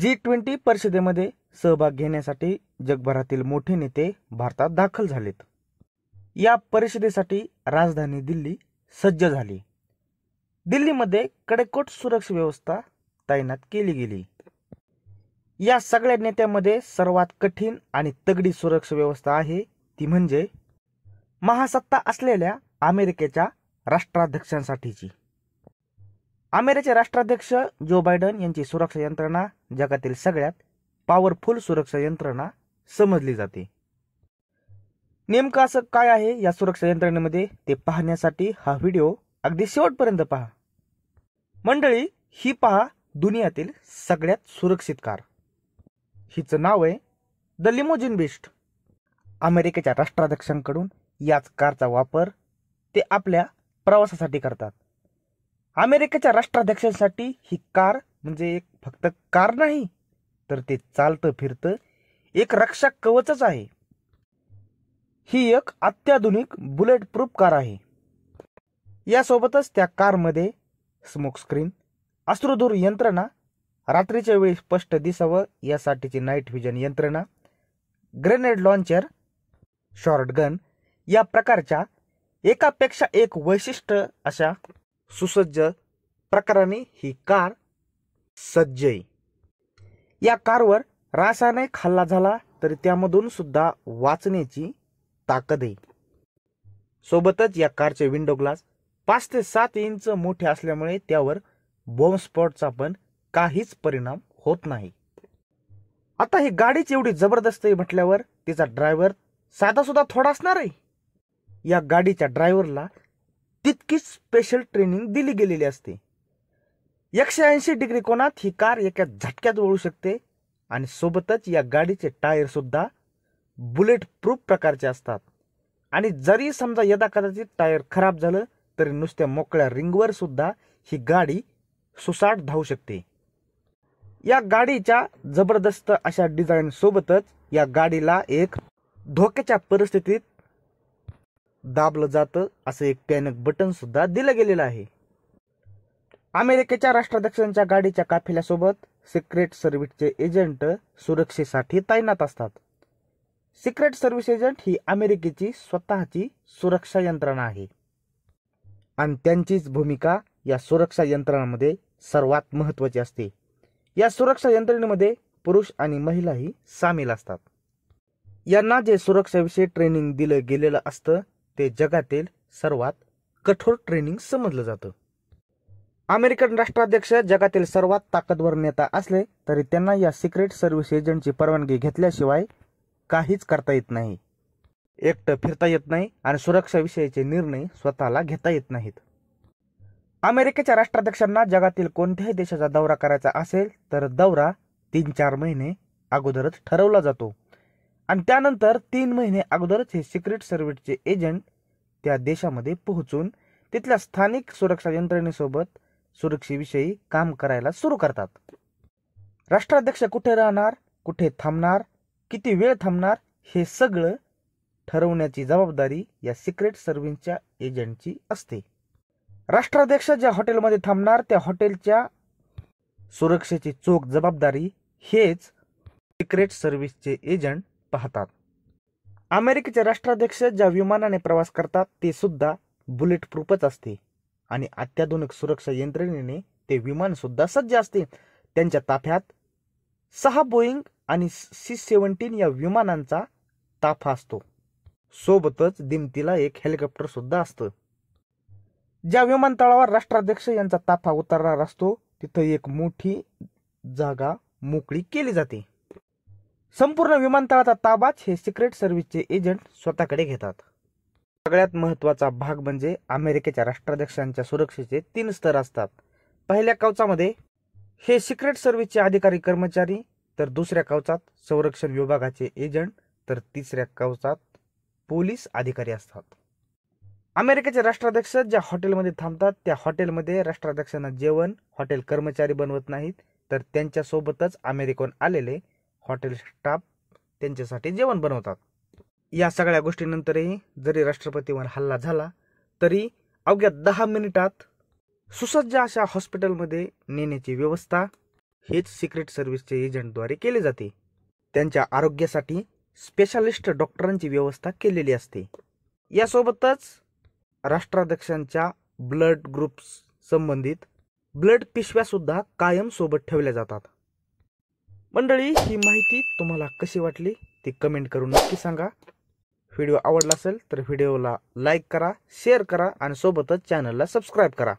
G twenty परिषदेमध्ये सहभाग घेण्यासाठी जगभरातील मोठे नेते भारतात दाखल झालेत या परिषदेसाठी राजधानी दिल्ली सज्ज झाली दिल्लीमध्ये कडेकोट सुरक्षा व्यवस्था तैनात केली गेली या सगळ्या नेत्यांमध्ये सर्वात कठीण आणि तगडी सुरक्षा व्यवस्था आहे ती म्हणजे महासत्ता असलेल्या अमेरिकेच्या राष्ट्राध्यक्षांसाठीची अमेरिकेचे राष्ट्राध्यक्ष जो बायडन यांची सुरक्षा यंत्रणा जगातील सगळ्यात पॉवरफुल सुरक्षा यंत्रणा समजली जाते नेमकं असं काय आहे या सुरक्षा यंत्रणेमध्ये ते पाहण्यासाठी हा व्हिडिओ अगदी शेवटपर्यंत पहा मंडळी ही पहा दुनियातील सगळ्यात सुरक्षित कार हिचं नाव आहे द लिमोजिन बिस्ट अमेरिकेच्या राष्ट्राध्यक्षांकडून याच कारचा वापर ते आपल्या प्रवासासाठी करतात अमेरिकेच्या राष्ट्राध्यक्षांसाठी ही कार म्हणजे एक फक्त कार नाही तर ते चालतं फिरतं एक रक्षा कवचच आहे ही एक अत्याधुनिक बुलेट प्रूफ कार आहे यासोबतच त्या कारमध्ये स्मोक स्क्रीन यंत्रणा रात्रीच्या वेळी स्पष्ट दिसावं यासाठीची नाईट व्हिजन यंत्रणा ग्रेनेड लॉन्चर शॉर्ट गन या प्रकारच्या एकापेक्षा एक वैशिष्ट्य अशा सुसज्ज प्रकाराने ही कार सज्ज या कारवर रासायनिक हल्ला झाला तरी त्यामधून सुद्धा वाचण्याची ताकद आहे सोबतच या कारचे विंडो ग्लास पाच ते सात इंच मोठे असल्यामुळे त्यावर बॉम्बस्पॉटचा पण काहीच परिणाम होत नाही आता ही गाडीच एवढी जबरदस्त आहे म्हटल्यावर तिचा ड्रायव्हर साधा सुद्धा थोडा असणार आहे या गाडीच्या ड्रायव्हरला तितकीच स्पेशल ट्रेनिंग दिली गेलेली असते एकशे ऐंशी डिग्री कोणात ही कार एका झटक्यात वळू शकते आणि सोबतच या गाडीचे टायर सुद्धा बुलेट प्रूफ प्रकारचे असतात आणि जरी समजा यदा कदाचित टायर खराब झालं तरी नुसत्या मोकळ्या रिंगवर सुद्धा ही गाडी सुसाट धावू शकते या गाडीच्या जबरदस्त अशा डिझाईन सोबतच या गाडीला एक धोक्याच्या परिस्थितीत दाबलं जातं असं एक पॅनक बटन सुद्धा दिलं गेलेलं आहे अमेरिकेच्या राष्ट्राध्यक्षांच्या गाडीच्या काफिल्यासोबत सिक्रेट सर्व्हिसचे एजंट सुरक्षेसाठी तैनात असतात सिक्रेट सर्व्हिस एजंट ही अमेरिकेची स्वतःची सुरक्षा यंत्रणा आहे आणि त्यांचीच भूमिका या सुरक्षा यंत्रणामध्ये सर्वात महत्त्वाची असते या सुरक्षा यंत्रणेमध्ये पुरुष आणि महिलाही सामील असतात यांना जे सुरक्षाविषयी ट्रेनिंग दिलं गेलेलं असतं ते जगातील सर्वात कठोर ट्रेनिंग समजलं जातं अमेरिकन राष्ट्राध्यक्ष जगातील सर्वात ताकदवर नेता असले तरी त्यांना या सिक्रेट सर्व्हिस एजंटची परवानगी घेतल्याशिवाय काहीच करता येत नाही एकटं फिरता येत नाही आणि सुरक्षाविषयीचे निर्णय स्वतःला घेता येत नाहीत अमेरिकेच्या राष्ट्राध्यक्षांना जगातील कोणत्याही देशाचा दौरा करायचा असेल तर दौरा तीन चार महिने अगोदरच ठरवला जातो आणि त्यानंतर तीन महिने अगोदरच हे सिक्रेट सर्व्हिसचे एजंट त्या देशामध्ये पोहोचून तिथल्या स्थानिक सुरक्षा यंत्रणेसोबत सुरक्षेविषयी काम करायला सुरू करतात राष्ट्राध्यक्ष कुठे राहणार कुठे थांबणार किती वेळ थांबणार हे सगळं ठरवण्याची जबाबदारी या सिक्रेट सर्व्हिसच्या एजंटची असते राष्ट्राध्यक्ष ज्या हॉटेलमध्ये थांबणार त्या हॉटेलच्या सुरक्षेची चोख जबाबदारी हेच सिक्रेट सर्व्हिसचे एजंट पाहतात अमेरिकेचे राष्ट्राध्यक्ष ज्या विमानाने प्रवास करतात ते सुद्धा बुलेट प्रूफच असते आणि अत्याधुनिक सुरक्षा यंत्रणेने ते सुद्धा सज्ज असते त्यांच्या ताफ्यात सहा बोईंग आणि सी सेवन्टीन या विमानांचा ताफा असतो सोबतच दिमतीला एक हेलिकॉप्टर सुद्धा असतं ज्या विमानतळावर राष्ट्राध्यक्ष यांचा ताफा उतरणार असतो तिथं एक मोठी जागा मोकळी केली जाते संपूर्ण विमानतळाचा ताबाच हे सिक्रेट सर्व्हिसचे एजंट स्वतःकडे घेतात सगळ्यात महत्त्वाचा भाग म्हणजे अमेरिकेच्या राष्ट्राध्यक्षांच्या सुरक्षेचे तीन स्तर असतात पहिल्या कवचामध्ये हे सिक्रेट सर्व्हिसचे अधिकारी कर्मचारी तर दुसऱ्या कवचात संरक्षण विभागाचे एजंट तर तिसऱ्या कवचात पोलीस अधिकारी असतात अमेरिकेचे राष्ट्राध्यक्ष ज्या हॉटेलमध्ये थांबतात त्या हॉटेलमध्ये राष्ट्राध्यक्षांना जेवण हॉटेल कर्मचारी बनवत नाहीत तर त्यांच्यासोबतच अमेरिकेहून आलेले हॉटेल स्टाफ त्यांच्यासाठी जेवण बनवतात या सगळ्या गोष्टीनंतरही जरी राष्ट्रपतीवर हल्ला झाला तरी अवघ्या दहा मिनिटात सुसज्ज अशा हॉस्पिटलमध्ये नेण्याची व्यवस्था हेच सिक्रेट सर्व्हिसचे एजंटद्वारे केली जाते त्यांच्या आरोग्यासाठी स्पेशालिस्ट डॉक्टरांची व्यवस्था केलेली असते यासोबतच राष्ट्राध्यक्षांच्या ब्लड ग्रुप्स संबंधित ब्लड पिशव्यासुद्धा कायम सोबत ठेवल्या जातात मंडळी ही माहिती तुम्हाला कशी वाटली ती कमेंट करून नक्की सांगा व्हिडिओ आवडला असेल तर व्हिडिओला लाईक करा शेअर करा आणि सोबतच चॅनलला सबस्क्राईब करा